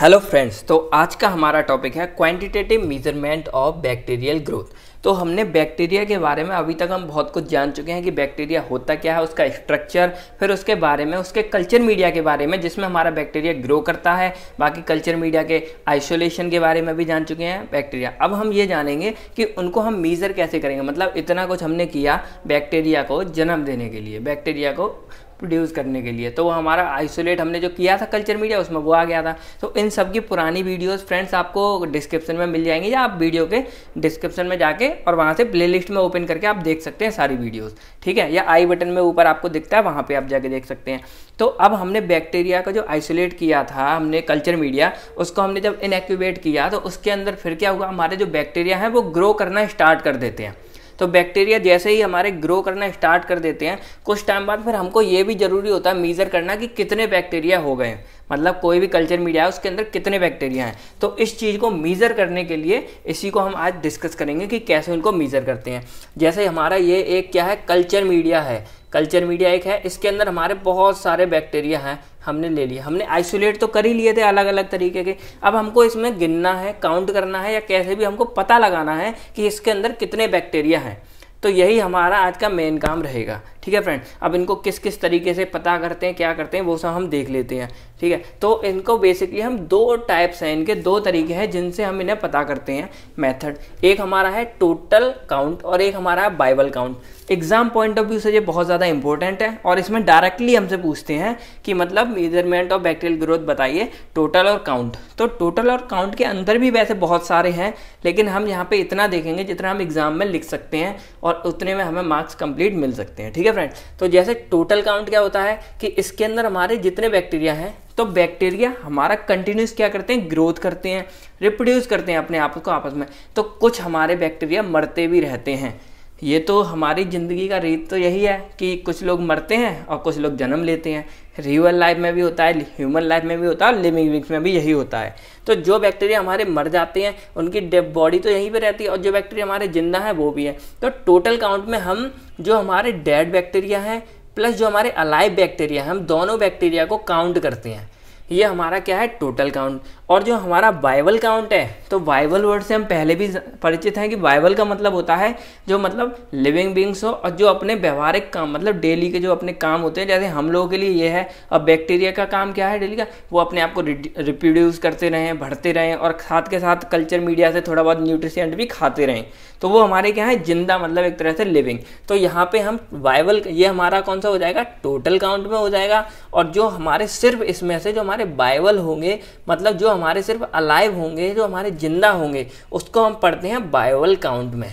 hello friends तो आज का हमारा टॉपिक है quantitative measurement of bacterial growth तो हमने बैक्टीरिया के बारे में अभी तक हम बहुत कुछ जान चुके हैं कि बैक्टीरिया होता क्या है उसका स्ट्रक्चर फिर उसके बारे में उसके कल्चर मीडिया के बारे में जिसमें हमारा बैक्टीरिया ग्रो करता है बाकी कल्चर मीडिया के आइसोलेशन के बारे में भी जान चुके हैं बैक्टीरिया अब हम ये जानेंगे कि उनको हम मीज़र कैसे करेंगे मतलब इतना कुछ हमने किया बैक्टीरिया को जन्म देने के लिए बैक्टीरिया को प्रोड्यूस करने के लिए तो वो हमारा आइसोलेट हमने जो किया था कल्चर मीडिया उसमें वो आ गया था तो इन सब की पुरानी वीडियोस फ्रेंड्स आपको डिस्क्रिप्शन में मिल जाएंगी या आप वीडियो के डिस्क्रिप्शन में जाके और वहाँ से प्ले में ओपन करके आप देख सकते हैं सारी वीडियोज़ ठीक है या आई बटन में ऊपर आपको दिखता है वहाँ पर आप जाके देख सकते हैं तो अब हमने बैक्टीरिया का जो आइसोलेट किया था हमने कल्चर मीडिया उसको हमने जब इनएक्यूबेट किया तो उसके अंदर फिर क्या हुआ हमारे जो बैक्टीरिया हैं वो ग्रो करना स्टार्ट कर देते हैं तो बैक्टीरिया जैसे ही हमारे ग्रो करना स्टार्ट कर देते हैं कुछ टाइम बाद फिर हमको ये भी ज़रूरी होता है मीज़र करना कि कितने बैक्टीरिया हो गए मतलब कोई भी कल्चर मीडिया है उसके अंदर कितने बैक्टीरिया हैं तो इस चीज़ को मीज़र करने के लिए इसी को हम आज डिस्कस करेंगे कि कैसे उनको मीज़र करते हैं जैसे हमारा ये एक क्या है कल्चर मीडिया है कल्चर मीडिया एक है इसके अंदर हमारे बहुत सारे बैक्टीरिया हैं हमने ले लिया हमने आइसोलेट तो कर ही लिए थे अलग अलग तरीके के अब हमको इसमें गिनना है काउंट करना है या कैसे भी हमको पता लगाना है कि इसके अंदर कितने बैक्टीरिया हैं तो यही हमारा आज का मेन काम रहेगा ठीक है फ्रेंड अब इनको किस किस तरीके से पता करते हैं क्या करते हैं वो सब हम देख लेते हैं ठीक है तो इनको बेसिकली हम दो टाइप्स हैं इनके दो तरीके हैं जिनसे हम इन्हें पता करते हैं मेथड एक हमारा है टोटल काउंट और एक हमारा है viable count exam point of view से ये बहुत ज़्यादा इंपॉर्टेंट है और इसमें डायरेक्टली हमसे पूछते हैं कि मतलब मेजरमेंट ऑफ बैक्टीरियल ग्रोथ बताइए टोटल और काउंट तो टोटल और काउंट के अंदर भी वैसे बहुत सारे हैं लेकिन हम यहाँ पे इतना देखेंगे जितना हम एग्जाम में लिख सकते हैं और उतने में हमें मार्क्स कंप्लीट मिल सकते हैं ठीक है है फ्रेंड तो जैसे टोटल काउंट क्या होता है कि इसके अंदर हमारे जितने बैक्टीरिया हैं तो बैक्टीरिया हमारा कंटिन्यूस क्या करते हैं ग्रोथ करते हैं रिप्रोड्यूस करते हैं अपने आप को आपस में तो कुछ हमारे बैक्टीरिया मरते भी रहते हैं ये तो हमारी ज़िंदगी का रीत तो यही है कि कुछ लोग मरते हैं और कुछ लोग जन्म लेते हैं रियल लाइफ में भी होता है ह्यूमन लाइफ में भी होता है लिविंग विंग्स में भी यही होता है तो जो बैक्टीरिया हमारे मर जाते हैं उनकी डेड बॉडी तो यहीं पे रहती है और जो बैक्टीरिया हमारे जिंदा हैं वो भी है तो टोटल काउंट में हम जो हमारे डेड बैक्टीरिया हैं प्लस जो हमारे अलाइव बैक्टीरिया हैं हम दोनों बैक्टीरिया को काउंट करते हैं ये हमारा क्या है टोटल काउंट और जो हमारा बाइबल काउंट है तो बाइबल वर्ड से हम पहले भी परिचित हैं कि बाइबल का मतलब होता है जो मतलब लिविंग बींग्स हो और जो अपने व्यवहारिक काम मतलब डेली के जो अपने काम होते हैं जैसे हम लोगों के लिए ये है और बैक्टीरिया का काम क्या है डेली का वो अपने आप को रिप्रोड्यूस करते रहें बढ़ते रहें और साथ के साथ कल्चर मीडिया से थोड़ा बहुत न्यूट्रिशेंट भी खाते रहें तो वो हमारे क्या है जिंदा मतलब एक तरह से लिविंग तो यहाँ पे हम बाइबल ये हमारा कौन सा हो जाएगा टोटल काउंट में हो जाएगा और जो हमारे सिर्फ इसमें से जो हमारे हमारे बाइबल होंगे मतलब जो हमारे सिर्फ अलाइव होंगे जो हमारे ज़िंदा होंगे उसको हम पढ़ते हैं बाइबल काउंट में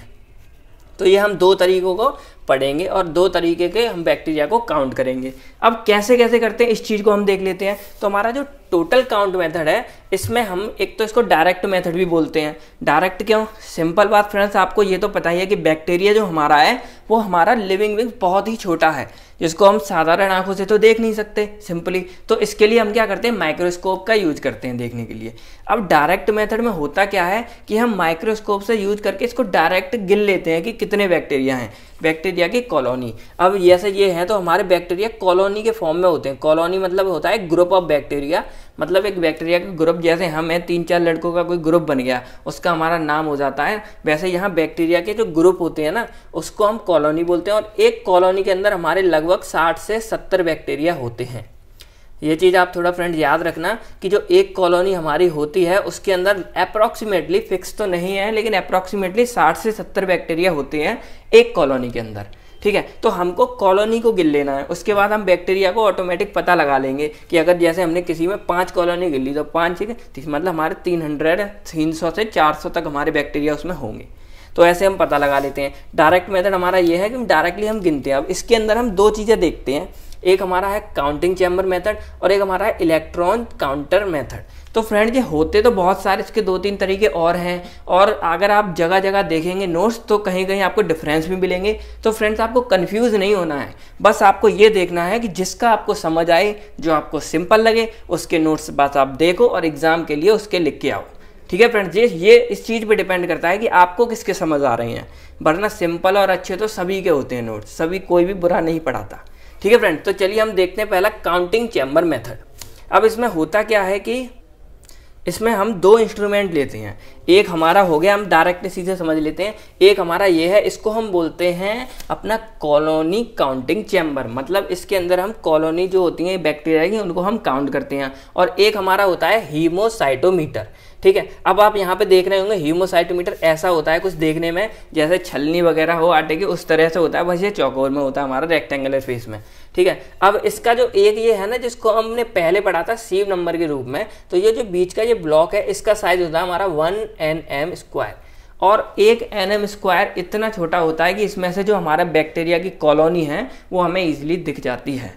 तो ये हम दो तरीकों को पढ़ेंगे और दो तरीके के हम बैक्टीरिया को काउंट करेंगे अब कैसे कैसे करते हैं इस चीज़ को हम देख लेते हैं तो हमारा जो टोटल काउंट मेथड है इसमें हम एक तो इसको डायरेक्ट मेथड भी बोलते हैं डायरेक्ट क्यों सिंपल बात फ्रेंड्स आपको ये तो पता ही है कि बैक्टीरिया जो हमारा है वो हमारा लिविंग विंग बहुत ही छोटा है जिसको हम साधारण आंखों से तो देख नहीं सकते सिंपली तो इसके लिए हम क्या करते हैं माइक्रोस्कोप का यूज करते हैं देखने के लिए अब डायरेक्ट मेथड में होता क्या है कि हम माइक्रोस्कोप से यूज करके इसको डायरेक्ट गिन लेते हैं कि कितने बैक्टीरिया हैं बैक्टीरिया की कॉलोनी अब जैसे ये है तो हमारे बैक्टीरिया कॉलोनी के फॉर्म में होते हैं कॉलोनी मतलब होता है ग्रुप ऑफ बैक्टीरिया मतलब एक बैक्टीरिया का ग्रुप जैसे हम हैं तीन चार लड़कों का कोई ग्रुप बन गया उसका हमारा नाम हो जाता है वैसे यहाँ बैक्टीरिया के जो ग्रुप होते हैं ना उसको हम कॉलोनी बोलते हैं और एक कॉलोनी के अंदर हमारे लगभग साठ से सत्तर बैक्टीरिया होते हैं ये चीज़ आप थोड़ा फ्रेंड याद रखना कि जो एक कॉलोनी हमारी होती है उसके अंदर अप्रॉक्सीमेटली फिक्स तो नहीं है लेकिन अप्रॉक्सीमेटली साठ से सत्तर बैक्टीरिया होते हैं एक कॉलोनी के अंदर ठीक है तो हमको कॉलोनी को गिन लेना है उसके बाद हम बैक्टीरिया को ऑटोमेटिक पता लगा लेंगे कि अगर जैसे हमने किसी में पाँच कॉलोनी गिन ली तो पाँच ठीक है तो मतलब हमारे तीन हंड्रेड तीन सौ से चार सौ तक हमारे बैक्टीरिया उसमें होंगे तो ऐसे हम पता लगा लेते हैं डायरेक्ट मेथड हमारा ये है कि डायरेक्टली हम गिनते हैं अब इसके अंदर हम दो चीज़ें देखते हैं एक हमारा है काउंटिंग चैम्बर मेथड और एक हमारा है इलेक्ट्रॉन काउंटर मेथड तो फ्रेंड ये होते तो बहुत सारे इसके दो तीन तरीके और हैं और अगर आप जगह जगह देखेंगे नोट्स तो कहीं कहीं आपको डिफरेंस भी मिलेंगे तो फ्रेंड्स आपको कंफ्यूज नहीं होना है बस आपको ये देखना है कि जिसका आपको समझ आए जो आपको सिंपल लगे उसके नोट्स बस आप देखो और एग्ज़ाम के लिए उसके लिख के आओ ठीक है फ्रेंड्स ये ये इस चीज़ पे डिपेंड करता है कि आपको किसके समझ आ रहे हैं वरना सिंपल और अच्छे तो सभी के होते हैं नोट्स सभी कोई भी बुरा नहीं पढ़ाता ठीक है फ्रेंड तो चलिए हम देखते हैं पहला काउंटिंग चैम्बर मेथड अब इसमें होता क्या है कि इसमें हम दो इंस्ट्रूमेंट लेते हैं एक हमारा हो गया हम डायरेक्ट सीधे समझ लेते हैं एक हमारा ये है इसको हम बोलते हैं अपना कॉलोनी काउंटिंग चैम्बर मतलब इसके अंदर हम कॉलोनी जो होती हैं बैक्टीरिया की उनको हम काउंट करते हैं और एक हमारा होता है हीमोसाइटोमीटर ठीक है अब आप यहाँ पे देख रहे होंगे ह्यूमोसाइटोमीटर ऐसा होता है कुछ देखने में जैसे छलनी वगैरह हो आटे की उस तरह से होता है बस ये चौकोर में होता है हमारा रेक्टेंगुलर फेस में ठीक है अब इसका जो एक ये है ना जिसको हमने पहले पढ़ा था सीव नंबर के रूप में तो ये जो बीच का ये ब्लॉक है इसका साइज होता है हमारा वन एन एम स्क्वायर और एक एन एम स्क्वायर इतना छोटा होता है कि इसमें से जो हमारा बैक्टीरिया की कॉलोनी है वो हमें ईजिली दिख जाती है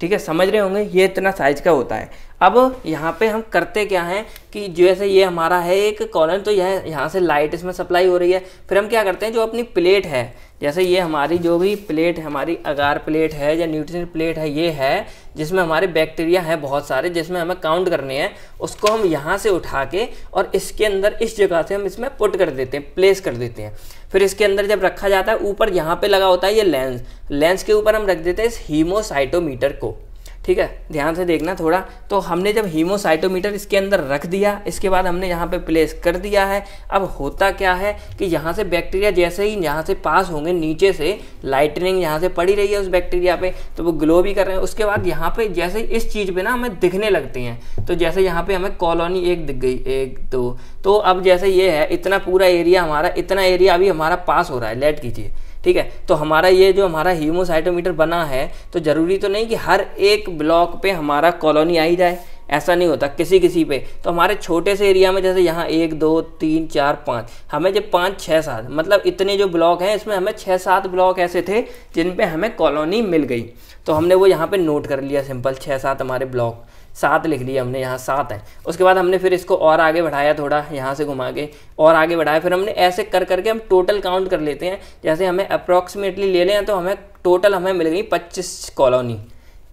ठीक है समझ रहे होंगे ये इतना साइज का होता है अब यहाँ पे हम करते क्या हैं कि जैसे ये हमारा है एक कॉलन तो यह यहाँ से लाइट इसमें सप्लाई हो रही है फिर हम क्या करते हैं जो अपनी प्लेट है जैसे ये हमारी जो भी प्लेट हमारी अगार प्लेट है या न्यूट्रिशन प्लेट है ये है जिसमें हमारे बैक्टीरिया हैं बहुत सारे जिसमें हमें काउंट करने हैं उसको हम यहाँ से उठा के और इसके अंदर इस जगह से हम इसमें पुट कर देते हैं प्लेस कर देते हैं फिर इसके अंदर जब रखा जाता है ऊपर यहाँ पे लगा होता है ये लेंस लेंस के ऊपर हम रख देते हैं इस हीमोसाइटोमीटर को ठीक है ध्यान से देखना थोड़ा तो हमने जब हीमोसाइटोमीटर इसके अंदर रख दिया इसके बाद हमने यहाँ पे प्लेस कर दिया है अब होता क्या है कि यहाँ से बैक्टीरिया जैसे ही यहाँ से पास होंगे नीचे से लाइटनिंग यहाँ से पड़ी रही है उस बैक्टीरिया पे तो वो ग्लो भी कर रहे हैं उसके बाद यहाँ पे जैसे इस चीज़ पर ना हमें दिखने लगती हैं तो जैसे यहाँ पर हमें कॉलोनी एक दिख गई एक दो तो अब जैसे ये है इतना पूरा एरिया हमारा इतना एरिया अभी हमारा पास हो रहा है लेट कीजिए ठीक है तो हमारा ये जो हमारा हीमोसाइटोमीटर बना है तो ज़रूरी तो नहीं कि हर एक ब्लॉक पे हमारा कॉलोनी आ ही जाए ऐसा नहीं होता किसी किसी पे तो हमारे छोटे से एरिया में जैसे यहाँ एक दो तीन चार पाँच हमें जो पाँच छः सात मतलब इतने जो ब्लॉक हैं इसमें हमें छः सात ब्लॉक ऐसे थे जिन पे हमें कॉलोनी मिल गई तो हमने वो यहाँ पे नोट कर लिया सिंपल छः सात हमारे ब्लॉक सात लिख लिया हमने यहाँ सात है उसके बाद हमने फिर इसको और आगे बढ़ाया थोड़ा यहाँ से घुमा के और आगे बढ़ाया फिर हमने ऐसे कर करके हम टोटल काउंट कर लेते हैं जैसे हमें अप्रॉक्सीमेटली ले लें तो हमें टोटल हमें मिल गई पच्चीस कॉलोनी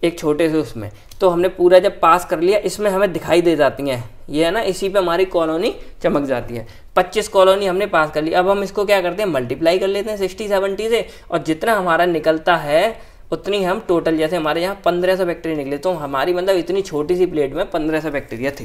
एक छोटे से उसमें तो हमने पूरा जब पास कर लिया इसमें हमें दिखाई दे जाती हैं ये है ना इसी पे हमारी कॉलोनी चमक जाती है 25 कॉलोनी हमने पास कर ली अब हम इसको क्या करते हैं मल्टीप्लाई कर लेते हैं सिक्सटी सेवेंटी से और जितना हमारा निकलता है उतनी हम टोटल जैसे हमारे यहाँ पंद्रह सौ बैक्टीरिया निकले तो हमारी मतलब इतनी छोटी सी प्लेट में पंद्रह सौ बैक्टीरिया थे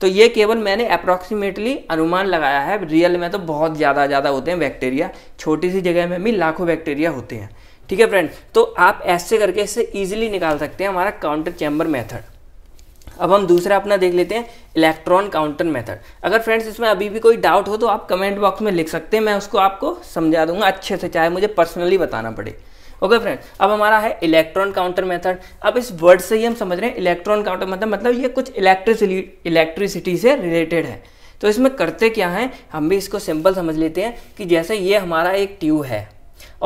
तो ये केवल मैंने अप्रॉक्सीमेटली अनुमान लगाया है रियल में तो बहुत ज़्यादा ज़्यादा होते हैं बैक्टीरिया छोटी सी जगह में भी लाखों बैक्टीरिया होते हैं ठीक है फ्रेंड तो आप ऐसे करके इससे ईजिली निकाल सकते हैं हमारा काउंटर चैम्बर मेथड अब हम दूसरा अपना देख लेते हैं इलेक्ट्रॉन काउंटर मेथड अगर फ्रेंड्स इसमें अभी भी कोई डाउट हो तो आप कमेंट बॉक्स में लिख सकते हैं मैं उसको आपको समझा दूंगा अच्छे से चाहे मुझे पर्सनली बताना पड़े ओके फ्रेंड्स अब हमारा है इलेक्ट्रॉन काउंटर मेथड अब इस वर्ड से ही हम समझ रहे हैं इलेक्ट्रॉन काउंटर मेथड मतलब ये कुछ इलेक्ट्रिसिटी इलेक्ट्रिसिटी से रिलेटेड है तो इसमें करते क्या हैं हम भी इसको सिंपल समझ लेते हैं कि जैसे ये हमारा एक ट्यूब है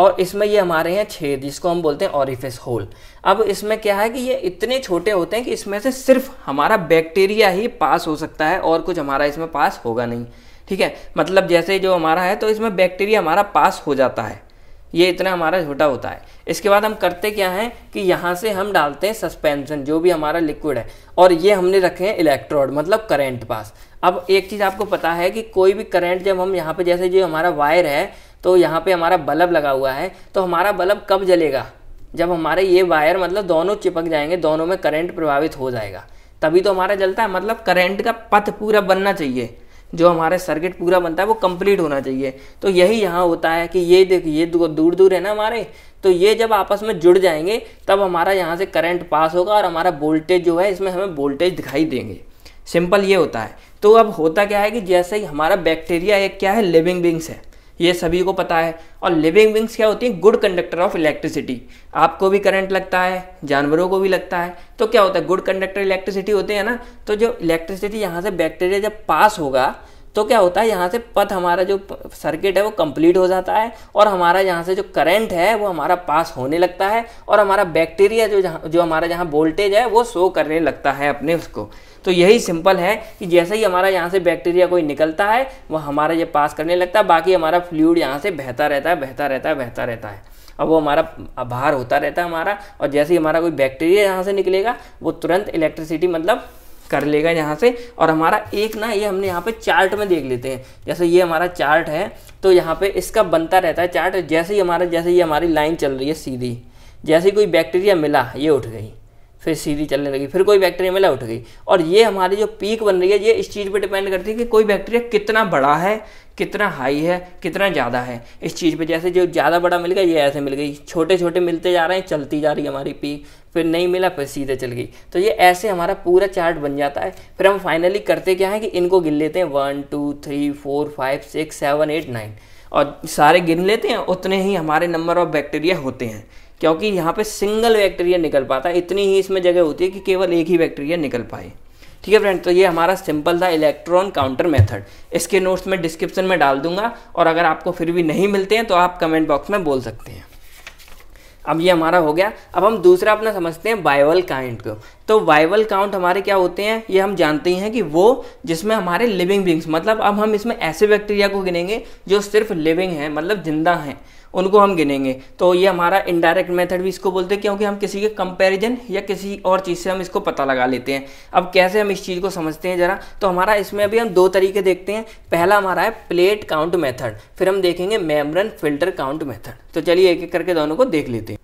और इसमें ये हमारे हैं छेद जिसको हम बोलते हैं ऑरिफिस होल अब इसमें क्या है कि ये इतने छोटे होते हैं कि इसमें से सिर्फ हमारा बैक्टीरिया ही पास हो सकता है और कुछ हमारा इसमें पास होगा नहीं ठीक है मतलब जैसे जो हमारा है तो इसमें बैक्टीरिया हमारा पास हो जाता है ये इतना हमारा छोटा होता है इसके बाद हम करते क्या हैं कि यहाँ से हम डालते हैं सस्पेंशन जो भी हमारा लिक्विड है और ये हमने रखे हैं इलेक्ट्रोड मतलब करेंट पास अब एक चीज़ आपको पता है कि कोई भी करंट जब हम यहाँ पे जैसे जो हमारा वायर है तो यहाँ पे हमारा बल्ब लगा हुआ है तो हमारा बल्ब कब जलेगा जब हमारे ये वायर मतलब दोनों चिपक जाएंगे दोनों में करेंट प्रभावित हो जाएगा तभी तो हमारा जलता है मतलब करेंट का पथ पूरा बनना चाहिए जो हमारा सर्किट पूरा बनता है वो कंप्लीट होना चाहिए तो यही यहाँ होता है कि ये देख ये दूर दूर है ना हमारे तो ये जब आपस में जुड़ जाएंगे तब हमारा यहाँ से करंट पास होगा और हमारा वोल्टेज जो है इसमें हमें वोल्टेज दिखाई देंगे सिंपल ये होता है तो अब होता क्या है कि जैसे ही हमारा बैक्टीरिया एक क्या है लिविंग बींग्स है ये सभी को पता है और लिविंग विंग्स क्या होती हैं गुड कंडक्टर ऑफ इलेक्ट्रिसिटी आपको भी करंट लगता है जानवरों को भी लगता है तो क्या होता है गुड कंडक्टर इलेक्ट्रिसिटी होते हैं ना तो जो इलेक्ट्रिसिटी यहाँ से बैक्टीरिया जब पास होगा तो क्या होता है यहाँ से पथ हमारा जो सर्किट है वो कंप्लीट हो जाता है और हमारा यहाँ से जो करंट है वो हमारा पास होने लगता है और हमारा बैक्टीरिया जो जहाँ जो हमारा जहाँ वोल्टेज है वो शो करने लगता है अपने उसको तो यही सिंपल है कि जैसे ही हमारा यहाँ से बैक्टीरिया कोई निकलता है वह हमारा ये पास करने लगता है बाकी हमारा फ्लूड यहाँ से बहता रहता है बहता रहता है बहता रहता है अब वो हमारा बाहर होता रहता है हमारा और जैसे ही हमारा कोई बैक्टीरिया यहाँ से निकलेगा वो तुरंत इलेक्ट्रिसिटी मतलब कर लेगा यहाँ से और हमारा एक ना ये हमने यहाँ पे चार्ट में देख लेते हैं जैसे ये हमारा चार्ट है तो यहाँ पे इसका बनता रहता है चार्ट जैसे ही हमारा जैसे ही हमारी लाइन चल रही है सीधी जैसे कोई बैक्टीरिया मिला ये उठ गई फिर सीधी चलने लगी फिर कोई बैक्टीरिया मिला उठ गई और ये हमारी जो पीक बन रही है ये इस चीज़ पे डिपेंड करती है कि कोई बैक्टीरिया कितना बड़ा है कितना हाई है कितना ज़्यादा है इस चीज़ पे जैसे जो ज़्यादा बड़ा मिल गया ये ऐसे मिल गई छोटे छोटे मिलते जा रहे हैं चलती जा रही है हमारी पीक फिर नहीं मिला फिर सीधे चल गई तो ये ऐसे हमारा पूरा चार्ट बन जाता है फिर हम फाइनली करते क्या है कि इनको गिन लेते हैं one two three four five six seven eight nine और सारे गिन लेते हैं उतने ही हमारे नंबर ऑफ बैक्टीरिया होते हैं क्योंकि यहाँ पे सिंगल बैक्टीरिया निकल पाता है इतनी ही इसमें जगह होती है कि केवल एक ही बैक्टीरिया निकल पाए ठीक है फ्रेंड तो ये हमारा सिंपल था इलेक्ट्रॉन काउंटर मेथड इसके नोट्स मैं डिस्क्रिप्शन में डाल दूंगा और अगर आपको फिर भी नहीं मिलते हैं तो आप कमेंट बॉक्स में बोल सकते हैं अब ये हमारा हो गया अब हम दूसरा अपना समझते हैं बाइवल काउंट को तो बाइवल काउंट हमारे क्या होते हैं ये हम जानते ही हैं कि वो जिसमें हमारे लिविंग बींग्स मतलब अब हम इसमें ऐसे बैक्टीरिया को गिनेंगे जो सिर्फ लिविंग हैं मतलब जिंदा हैं उनको हम गिनेंगे तो ये हमारा इनडायरेक्ट मेथड भी इसको बोलते हैं क्योंकि हम किसी के कंपैरिजन या किसी और चीज़ से हम इसको पता लगा लेते हैं अब कैसे हम इस चीज़ को समझते हैं ज़रा तो हमारा इसमें अभी हम दो तरीके देखते हैं पहला हमारा है प्लेट काउंट मैथड फिर हम देखेंगे मेमरन फिल्टर काउंट मैथड तो चलिए एक एक करके दोनों को देख लेते हैं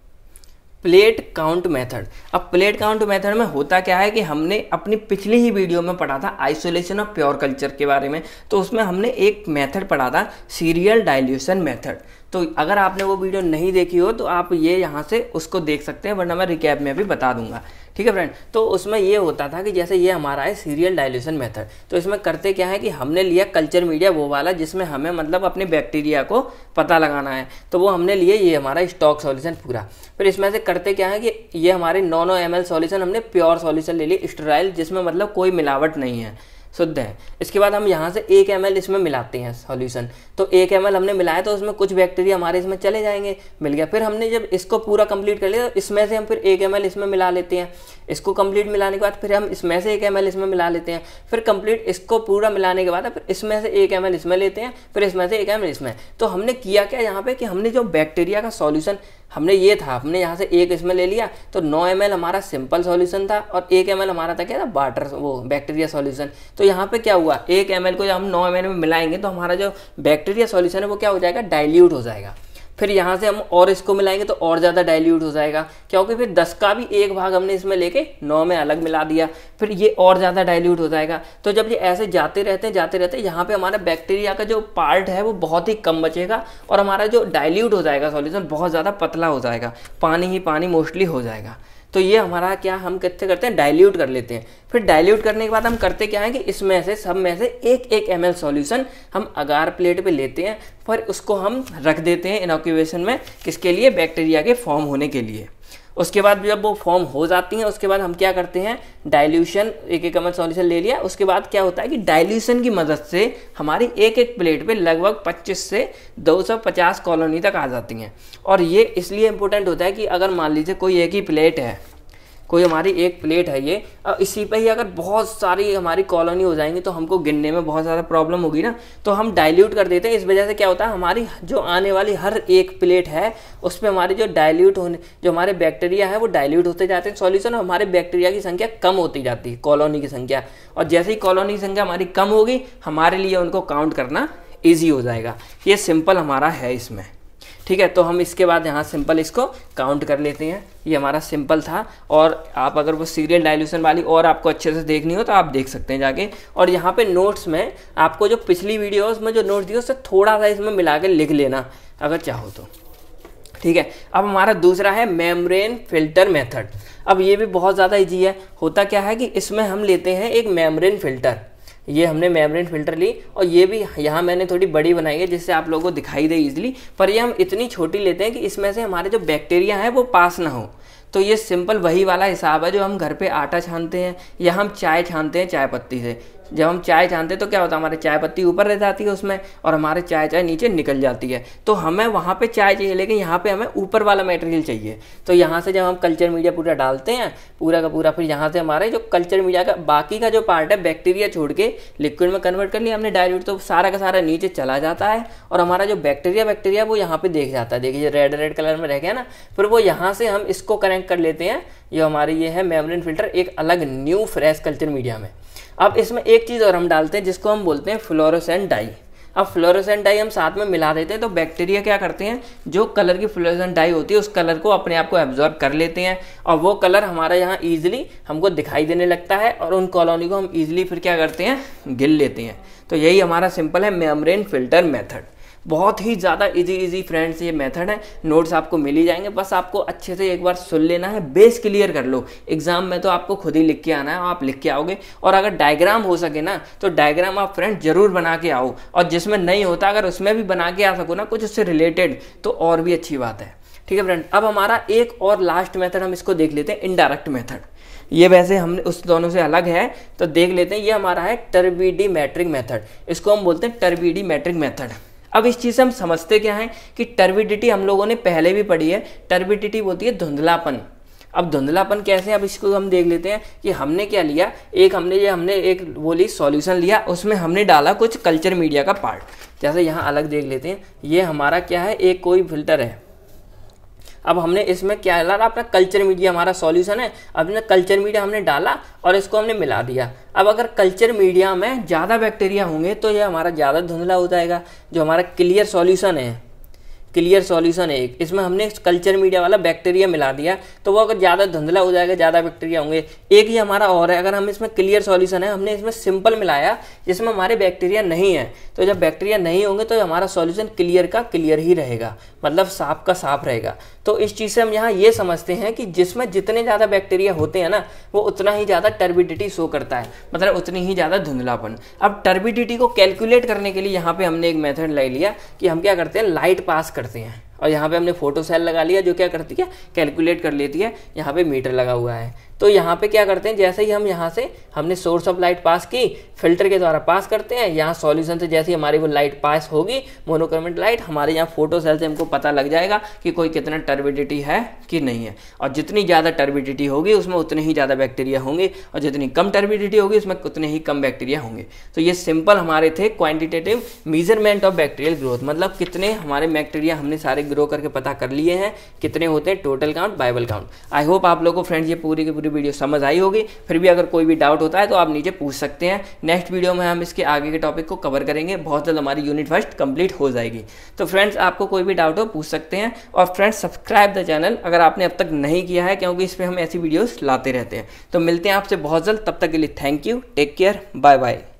प्लेट काउंट मेथड अब प्लेट काउंट मेथड में होता क्या है कि हमने अपनी पिछली ही वीडियो में पढ़ा था आइसोलेशन ऑफ प्योर कल्चर के बारे में तो उसमें हमने एक मेथड पढ़ा था सीरियल डाइल्यूशन मेथड तो अगर आपने वो वीडियो नहीं देखी हो तो आप ये यहाँ से उसको देख सकते हैं वरना मैं रिकैप में अभी बता दूंगा ठीक है फ्रेंड तो उसमें ये होता था कि जैसे ये हमारा है सीरियल डायल्यूशन मेथड तो इसमें करते क्या है कि हमने लिया कल्चर मीडिया वो वाला जिसमें हमें मतलब अपने बैक्टीरिया को पता लगाना है तो वो हमने लिए ये हमारा स्टॉक सॉल्यूशन पूरा फिर इसमें से करते क्या है कि ये हमारे नॉनो एम एल सॉल्यूशन हमने प्योर सॉल्यूशन ले ली स्टराइल जिसमें मतलब कोई मिलावट नहीं है शुद्ध है इसके बाद हम यहाँ से एक एम इसमें मिलाते हैं सॉल्यूशन तो एक एम हमने मिलाया तो उसमें कुछ बैक्टीरिया हमारे इसमें चले जाएंगे मिल गया फिर हमने जब इसको पूरा कंप्लीट कर लिया तो इसमें से हम फिर एक एम इसमें मिला लेते हैं इसको कंप्लीट मिलाने के बाद फिर हम इसमें से एक एम इसमें मिला लेते हैं फिर कंप्लीट इसको पूरा मिलाने के बाद फिर इसमें से एक एम इसमें लेते हैं फिर इसमें से एक एम इसमें तो हमने किया क्या यहाँ पे कि हमने जो बैक्टीरिया का सॉल्यूशन हमने ये था हमने यहाँ से एक इसमें ले लिया तो नौ एम हमारा सिंपल सॉल्यूशन था और एक एम हमारा था क्या था वाटर वो बैक्टीरिया सॉल्यूशन तो यहाँ पे क्या हुआ एक एम को जब हम नौ एम में मिलाएंगे तो हमारा जो बैक्टीरिया सॉल्यूशन है वो क्या हो जाएगा डाइल्यूट हो जाएगा फिर यहाँ से हम और इसको मिलाएंगे तो और ज़्यादा डाइल्यूट हो जाएगा क्योंकि फिर दस का भी एक भाग हमने इसमें लेके नौ में अलग मिला दिया फिर ये और ज़्यादा डाइल्यूट हो जाएगा तो जब ये ऐसे जाते रहते हैं जाते रहते हैं यहाँ पर हमारा बैक्टीरिया का जो पार्ट है वो बहुत ही कम बचेगा और हमारा जो डायल्यूट हो जाएगा सॉल्यूशन बहुत ज़्यादा पतला हो जाएगा पानी ही पानी मोस्टली हो जाएगा तो ये हमारा क्या हम कैसे करते हैं डाइल्यूट कर लेते हैं फिर डाइल्यूट करने के बाद हम करते क्या है कि इसमें से सब में से एक एक एम एल सोल्यूशन हम अगार प्लेट पे लेते हैं फिर उसको हम रख देते हैं इनोक्यूवेशन में किसके लिए बैक्टीरिया के फॉर्म होने के लिए उसके बाद जब वो फॉर्म हो जाती हैं उसके बाद हम क्या करते हैं डाइल्यूशन एक एक अमल सॉल्यूशन ले लिया उसके बाद क्या होता है कि डाइल्यूशन की मदद से हमारी एक एक प्लेट पे लगभग 25 से 250 कॉलोनी तक आ जाती हैं और ये इसलिए इंपॉर्टेंट होता है कि अगर मान लीजिए कोई एक ही प्लेट है कोई हमारी एक प्लेट है ये अब इसी पे ही अगर बहुत सारी हमारी कॉलोनी हो जाएंगी तो हमको गिनने में बहुत ज़्यादा प्रॉब्लम होगी ना तो हम डाइल्यूट कर देते हैं इस वजह से क्या होता है हमारी जो आने वाली हर एक प्लेट है उस पर हमारी जो डाइल्यूट होने जो हमारे बैक्टीरिया है वो डाइल्यूट होते जाते हैं सॉल्यूशन हमारे बैक्टीरिया की संख्या कम होती जाती है कॉलोनी की संख्या और जैसे ही कॉलोनी की संख्या हमारी कम होगी हमारे लिए उनको काउंट करना ईजी हो जाएगा ये सिंपल हमारा है इसमें ठीक है तो हम इसके बाद यहाँ सिंपल इसको काउंट कर लेते हैं ये हमारा सिंपल था और आप अगर वो सीरियल डायल्यूशन वाली और आपको अच्छे से देखनी हो तो आप देख सकते हैं जाके और यहाँ पे नोट्स में आपको जो पिछली वीडियोस में जो नोट्स दिए उससे थोड़ा सा इसमें मिला के लिख लेना अगर चाहो तो ठीक है अब हमारा दूसरा है मेम्ब्रेन फिल्टर मेथड अब ये भी बहुत ज़्यादा ईजी है होता क्या है कि इसमें हम लेते हैं एक मेम्ब्रेन फिल्टर ये हमने मेम्ब्रेन फिल्टर ली और ये भी यहाँ मैंने थोड़ी बड़ी बनाई है जिससे आप लोगों को दिखाई दे ईजिली पर ये हम इतनी छोटी लेते हैं कि इसमें से हमारे जो बैक्टीरिया हैं वो पास ना हो तो ये सिंपल वही वाला हिसाब है जो हम घर पे आटा छानते हैं या हम चाय छानते हैं चाय पत्ती से जब हम चाय छानते तो क्या होता है हमारी चाय पत्ती ऊपर रह जाती है उसमें और हमारे चाय चाय नीचे निकल जाती है तो हमें वहाँ पे चाय चाहिए लेकिन यहाँ पे हमें ऊपर वाला मटेरियल चाहिए तो यहाँ से जब हम कल्चर मीडिया पूरा डालते हैं पूरा का पूरा फिर यहाँ से हमारे जो कल्चर मीडिया का बाकी का जो पार्ट है बैक्टीरिया छोड़ के लिक्विड में कन्वर्ट कर लिया हमने डायरेक्ट तो सारा का सारा नीचे चला जाता है और हमारा जो बैक्टीरिया बैक्टीरिया वो यहाँ पर देख जाता है देखिए रेड रेड कलर में रह गया ना फिर वो यहाँ से हम इसको कनेक्ट कर लेते हैं ये हमारे ये है मेमरिन फिल्टर एक अलग न्यू फ्रेश कल्चर मीडिया में अब इसमें एक चीज़ और हम डालते हैं जिसको हम बोलते हैं फ्लोरोसेंट डाई अब फ्लोरोसेंट डाई हम साथ में मिला देते हैं तो बैक्टीरिया क्या करते हैं जो कलर की फ्लोरोसेंट डाई होती है उस कलर को अपने आप को एब्जॉर्ब कर लेते हैं और वो कलर हमारा यहाँ ईजिली हमको दिखाई देने लगता है और उन कॉलोनी को हम ईजिली फिर क्या करते हैं गिल लेते हैं तो यही हमारा सिंपल है मेमरेन फिल्टर मेथड बहुत ही ज़्यादा इजी इजी फ्रेंड्स ये मेथड है नोट्स आपको मिल ही जाएंगे बस आपको अच्छे से एक बार सुन लेना है बेस क्लियर कर लो एग्जाम में तो आपको खुद ही लिख के आना है आप लिख के आओगे और अगर डायग्राम हो सके ना तो डायग्राम आप फ्रेंड जरूर बना के आओ और जिसमें नहीं होता अगर उसमें भी बना के आ सको ना कुछ उससे रिलेटेड तो और भी अच्छी बात है ठीक है फ्रेंड अब हमारा एक और लास्ट मेथड हम इसको देख लेते हैं इनडायरेक्ट मेथड ये वैसे हम उस दोनों से अलग है तो देख लेते हैं ये हमारा है टर्बीडी मैट्रिक मेथड इसको हम बोलते हैं टर्बीडी मैट्रिक मेथड अब इस चीज़ से हम समझते क्या हैं कि टर्बिडिटी हम लोगों ने पहले भी पढ़ी है टर्बिडिटी बोलती है धुंधलापन अब धुंधलापन कैसे अब इसको हम देख लेते हैं कि हमने क्या लिया एक हमने ये हमने एक वो ली सॉल्यूशन लिया उसमें हमने डाला कुछ कल्चर मीडिया का पार्ट जैसे यहाँ अलग देख लेते हैं ये हमारा क्या है एक कोई फिल्टर है अब हमने इसमें क्या डाला अपना कल्चर मीडिया हमारा सॉल्यूशन है अपने कल्चर मीडिया हमने डाला और इसको हमने मिला दिया अब अगर कल्चर मीडिया में ज़्यादा बैक्टीरिया होंगे तो यह हमारा ज़्यादा धुंधला हो जाएगा जो हमारा क्लियर सॉल्यूशन है क्लियर सॉल्यूशन है एक इसमें हमने कल्चर मीडिया वाला बैक्टीरिया मिला दिया तो वो अगर ज़्यादा धुंधला हो जाएगा ज़्यादा बैक्टीरिया होंगे एक ही हमारा और है अगर हम इसमें क्लियर सॉल्यूशन है हमने इसमें सिंपल मिलाया जिसमें हमारे बैक्टीरिया नहीं है तो जब बैक्टीरिया नहीं होंगे तो हमारा सॉल्यूशन क्लियर का क्लियर ही रहेगा मतलब साफ का साफ रहेगा तो इस चीज़ से हम यहाँ ये समझते हैं कि जिसमें जितने ज़्यादा बैक्टीरिया होते हैं ना वो उतना ही ज़्यादा टर्बिडिटी शो करता है मतलब उतनी ही ज़्यादा धुंधलापन अब टर्बिडिटी को कैलकुलेट करने के लिए यहाँ पे हमने एक मेथड ले लिया कि हम क्या करते हैं लाइट पास करते हैं और यहाँ पे हमने फोटो सेल लगा लिया जो क्या करती है कैलकुलेट कर लेती है यहाँ पे मीटर लगा हुआ है तो यहाँ पे क्या करते हैं जैसे ही हम यहाँ से हमने सोर्स ऑफ लाइट पास की फिल्टर के द्वारा पास करते हैं यहाँ सॉल्यूशन से जैसे ही हमारी वो लाइट पास होगी मोनोक्रमेंट लाइट हमारे यहाँ फोटो सेल से हमको पता लग जाएगा कि कोई कितना टर्बिडिटी है कि नहीं है और जितनी ज़्यादा टर्बिडिटी होगी उसमें उतने ही ज़्यादा बैक्टीरिया होंगे और जितनी कम टर्बिडिटी होगी उसमें उतने ही कम बैक्टीरिया होंगे तो ये सिंपल हमारे थे quantitative measurement of bacterial growth मतलब कितने हमारे बैक्टीरिया हमने सारे ग्रो करके पता कर लिए हैं कितने होते हैं total count viable count I hope आप लोगों को फ्रेंड्स ये पूरी की पूरी वीडियो समझ आई होगी फिर भी अगर कोई भी डाउट होता है तो आप नीचे पूछ सकते हैं नेक्स्ट वीडियो में हम इसके आगे के टॉपिक को कवर करेंगे बहुत जल्द हमारी यूनिट फर्स्ट कंप्लीट हो जाएगी तो फ्रेंड्स आपको कोई भी डाउट हो पूछ सकते हैं और फ्रेंड्स सब्सक्राइब द चैनल अगर आपने अब तक नहीं किया है क्योंकि इस पर हम ऐसी वीडियोज लाते रहते हैं तो मिलते हैं आपसे बहुत जल्द तब तक के लिए thank you take care bye bye